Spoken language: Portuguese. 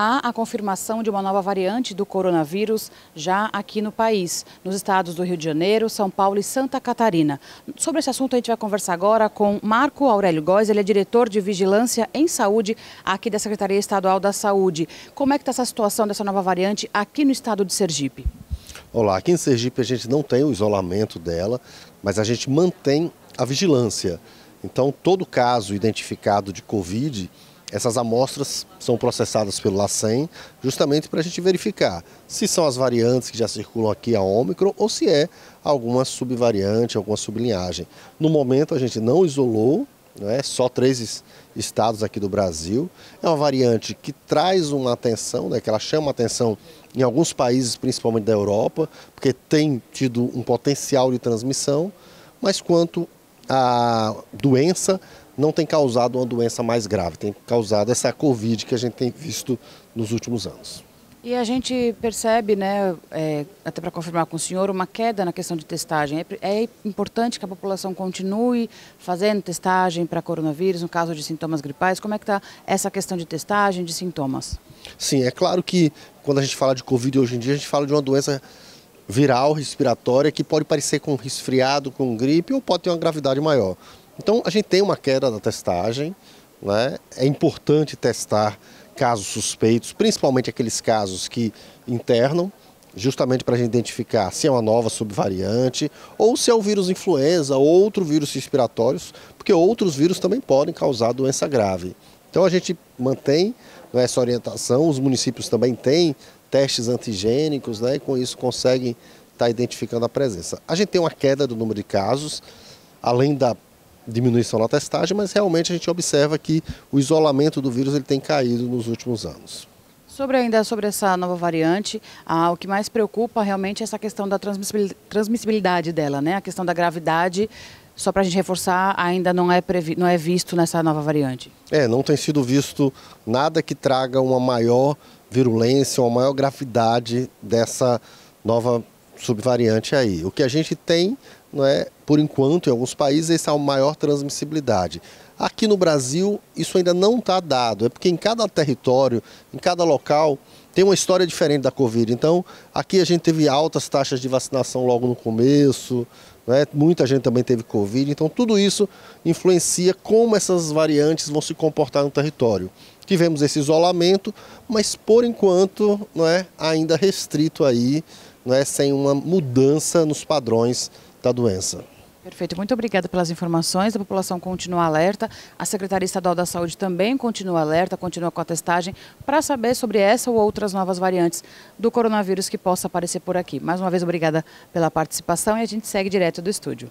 há a confirmação de uma nova variante do coronavírus já aqui no país, nos estados do Rio de Janeiro, São Paulo e Santa Catarina. Sobre esse assunto, a gente vai conversar agora com Marco Aurélio Góes, ele é diretor de Vigilância em Saúde aqui da Secretaria Estadual da Saúde. Como é que está essa situação dessa nova variante aqui no estado de Sergipe? Olá, aqui em Sergipe a gente não tem o isolamento dela, mas a gente mantém a vigilância. Então, todo caso identificado de Covid, essas amostras são processadas pelo LACEN justamente para a gente verificar se são as variantes que já circulam aqui, a Ômicron, ou se é alguma subvariante, alguma sublinhagem. No momento a gente não isolou, né, só três estados aqui do Brasil. É uma variante que traz uma atenção, né, que ela chama atenção em alguns países, principalmente da Europa, porque tem tido um potencial de transmissão, mas quanto à doença, não tem causado uma doença mais grave, tem causado essa Covid que a gente tem visto nos últimos anos. E a gente percebe, né, é, até para confirmar com o senhor, uma queda na questão de testagem. É, é importante que a população continue fazendo testagem para coronavírus, no caso de sintomas gripais. Como é que está essa questão de testagem, de sintomas? Sim, é claro que quando a gente fala de Covid hoje em dia, a gente fala de uma doença viral, respiratória, que pode parecer com resfriado, com gripe ou pode ter uma gravidade maior. Então a gente tem uma queda da testagem, né? é importante testar casos suspeitos, principalmente aqueles casos que internam, justamente para a gente identificar se é uma nova subvariante ou se é o vírus influenza ou outro vírus respiratório, porque outros vírus também podem causar doença grave. Então a gente mantém né, essa orientação, os municípios também têm testes antigênicos, né, e com isso conseguem estar tá identificando a presença. A gente tem uma queda do número de casos, além da diminuição na testagem, mas realmente a gente observa que o isolamento do vírus ele tem caído nos últimos anos. Sobre ainda sobre essa nova variante, ah, o que mais preocupa realmente é essa questão da transmissibilidade dela, né? A questão da gravidade, só para a gente reforçar, ainda não é, previ, não é visto nessa nova variante. É, não tem sido visto nada que traga uma maior virulência, uma maior gravidade dessa nova subvariante aí. O que a gente tem não é? por enquanto, em alguns países, essa é a maior transmissibilidade. Aqui no Brasil, isso ainda não está dado, é porque em cada território, em cada local, tem uma história diferente da Covid. Então, aqui a gente teve altas taxas de vacinação logo no começo, é? muita gente também teve Covid. Então, tudo isso influencia como essas variantes vão se comportar no território. Tivemos esse isolamento, mas por enquanto não é ainda restrito aí, não é sem uma mudança nos padrões da doença. Perfeito, muito obrigada pelas informações. A população continua alerta, a Secretaria Estadual da Saúde também continua alerta, continua com a testagem para saber sobre essa ou outras novas variantes do coronavírus que possa aparecer por aqui. Mais uma vez, obrigada pela participação e a gente segue direto do estúdio.